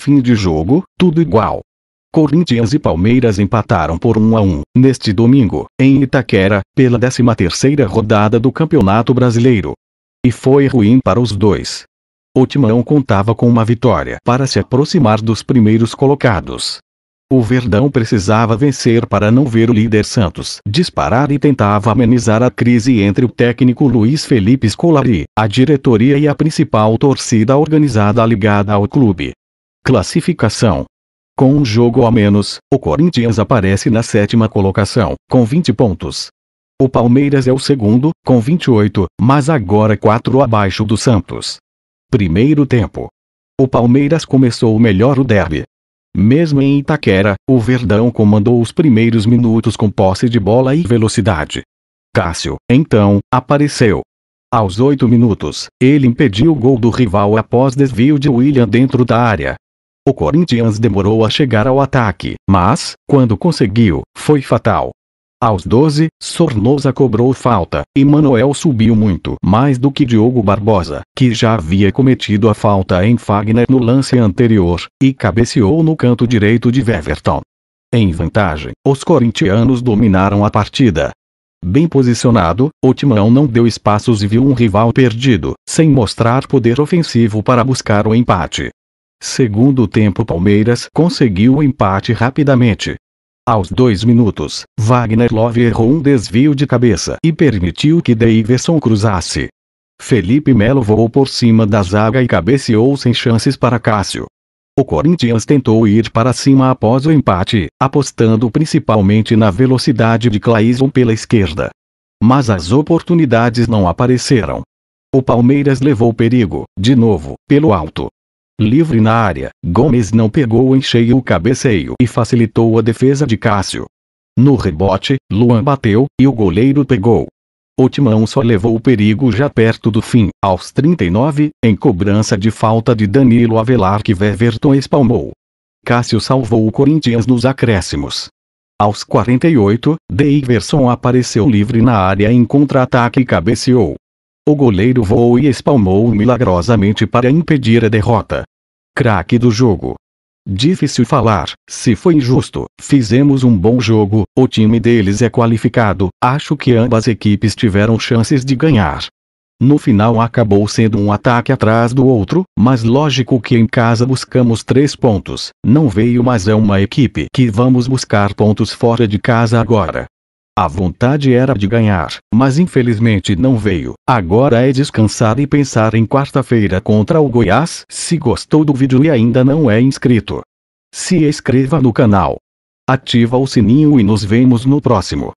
fim de jogo, tudo igual. Corinthians e Palmeiras empataram por 1 a 1 neste domingo, em Itaquera, pela 13ª rodada do Campeonato Brasileiro. E foi ruim para os dois. O Timão contava com uma vitória para se aproximar dos primeiros colocados. O Verdão precisava vencer para não ver o líder Santos disparar e tentava amenizar a crise entre o técnico Luiz Felipe Scolari, a diretoria e a principal torcida organizada ligada ao clube. Classificação. Com um jogo a menos, o Corinthians aparece na sétima colocação, com 20 pontos. O Palmeiras é o segundo, com 28, mas agora 4 abaixo do Santos. Primeiro tempo. O Palmeiras começou melhor o derby. Mesmo em Itaquera, o Verdão comandou os primeiros minutos com posse de bola e velocidade. Cássio, então, apareceu. Aos 8 minutos, ele impediu o gol do rival após desvio de William dentro da área, o Corinthians demorou a chegar ao ataque, mas, quando conseguiu, foi fatal. Aos 12, Sornosa cobrou falta, e Manuel subiu muito mais do que Diogo Barbosa, que já havia cometido a falta em Fagner no lance anterior, e cabeceou no canto direito de Weverton. Em vantagem, os corintianos dominaram a partida. Bem posicionado, o Timão não deu espaços e viu um rival perdido, sem mostrar poder ofensivo para buscar o empate. Segundo tempo Palmeiras conseguiu o empate rapidamente. Aos dois minutos, Wagner Love errou um desvio de cabeça e permitiu que Davidson cruzasse. Felipe Melo voou por cima da zaga e cabeceou sem chances para Cássio. O Corinthians tentou ir para cima após o empate, apostando principalmente na velocidade de Claison pela esquerda. Mas as oportunidades não apareceram. O Palmeiras levou perigo, de novo, pelo alto, Livre na área, Gomes não pegou em cheio o cabeceio e facilitou a defesa de Cássio. No rebote, Luan bateu, e o goleiro pegou. O Timão só levou o perigo já perto do fim, aos 39, em cobrança de falta de Danilo Avelar que Everton espalmou. Cássio salvou o Corinthians nos acréscimos. Aos 48, Dayverson apareceu livre na área em contra-ataque e cabeceou. O goleiro voou e espalmou milagrosamente para impedir a derrota. Craque do jogo. Difícil falar, se foi injusto, fizemos um bom jogo, o time deles é qualificado, acho que ambas equipes tiveram chances de ganhar. No final acabou sendo um ataque atrás do outro, mas lógico que em casa buscamos três pontos, não veio mas é uma equipe que vamos buscar pontos fora de casa agora. A vontade era de ganhar, mas infelizmente não veio. Agora é descansar e pensar em quarta-feira contra o Goiás. Se gostou do vídeo e ainda não é inscrito, se inscreva no canal. Ativa o sininho e nos vemos no próximo.